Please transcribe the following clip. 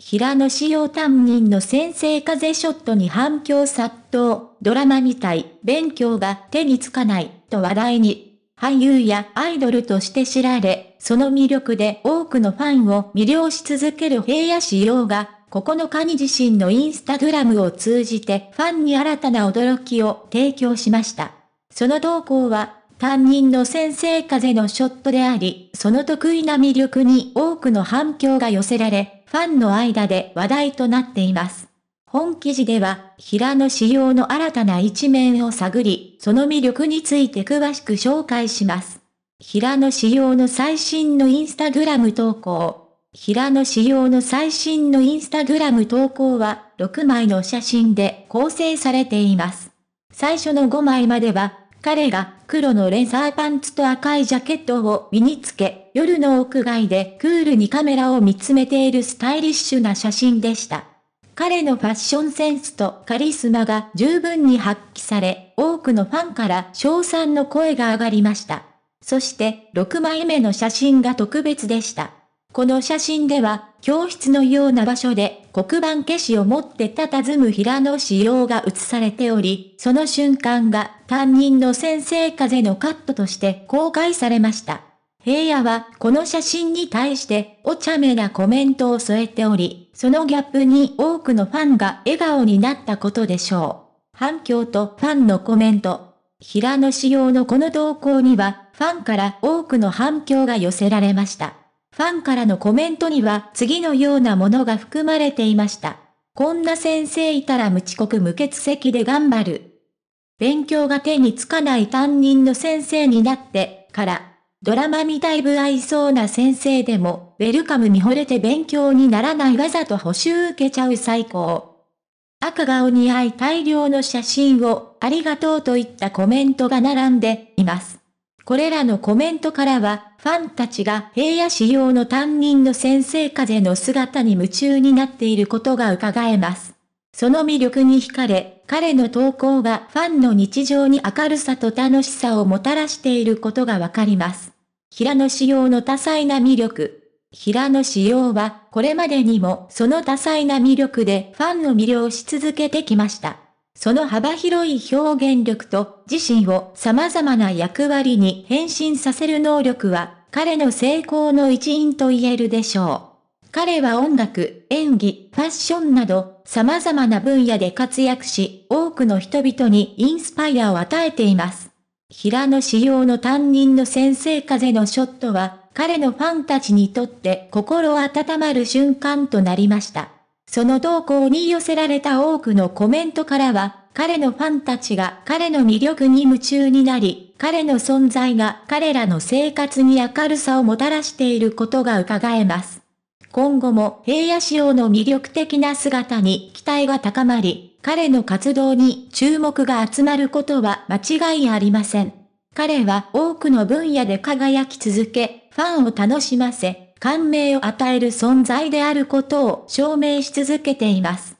平野紫耀担任の先生風ショットに反響殺到、ドラマみたい、勉強が手につかない、と話題に。俳優やアイドルとして知られ、その魅力で多くのファンを魅了し続ける平野紫耀が、9日に自身のインスタグラムを通じてファンに新たな驚きを提供しました。その動向は、担任の先生風のショットであり、その得意な魅力に多くの反響が寄せられ、ファンの間で話題となっています。本記事では、平野仕様の新たな一面を探り、その魅力について詳しく紹介します。平野仕様の最新のインスタグラム投稿。平野仕様の最新のインスタグラム投稿は、6枚の写真で構成されています。最初の5枚までは、彼が黒のレザーパンツと赤いジャケットを身につけ、夜の屋外でクールにカメラを見つめているスタイリッシュな写真でした。彼のファッションセンスとカリスマが十分に発揮され、多くのファンから称賛の声が上がりました。そして6枚目の写真が特別でした。この写真では教室のような場所で黒板消しを持って佇む平野仕様が写されており、その瞬間が担任の先生風のカットとして公開されました。平野はこの写真に対してお茶目なコメントを添えており、そのギャップに多くのファンが笑顔になったことでしょう。反響とファンのコメント。平野仕様のこの投稿には、ファンから多くの反響が寄せられました。ファンからのコメントには次のようなものが含まれていました。こんな先生いたら無遅刻無欠席で頑張る。勉強が手につかない担任の先生になってからドラマみたい不合いそうな先生でも、ウェルカムに惚れて勉強にならないわざと補習受けちゃう最高。赤がお似合い大量の写真を、ありがとうといったコメントが並んでいます。これらのコメントからは、ファンたちが平野仕様の担任の先生風の姿に夢中になっていることが伺えます。その魅力に惹かれ、彼の投稿がファンの日常に明るさと楽しさをもたらしていることがわかります。平野紫耀の多彩な魅力。平野紫耀は、これまでにもその多彩な魅力でファンを魅了し続けてきました。その幅広い表現力と自身を様々な役割に変身させる能力は、彼の成功の一因と言えるでしょう。彼は音楽、演技、ファッションなど、様々な分野で活躍し、多くの人々にインスパイアを与えています。平野紫耀の担任の先生風のショットは、彼のファンたちにとって心温まる瞬間となりました。その動向に寄せられた多くのコメントからは、彼のファンたちが彼の魅力に夢中になり、彼の存在が彼らの生活に明るさをもたらしていることが伺えます。今後も平野紫耀の魅力的な姿に期待が高まり、彼の活動に注目が集まることは間違いありません。彼は多くの分野で輝き続け、ファンを楽しませ、感銘を与える存在であることを証明し続けています。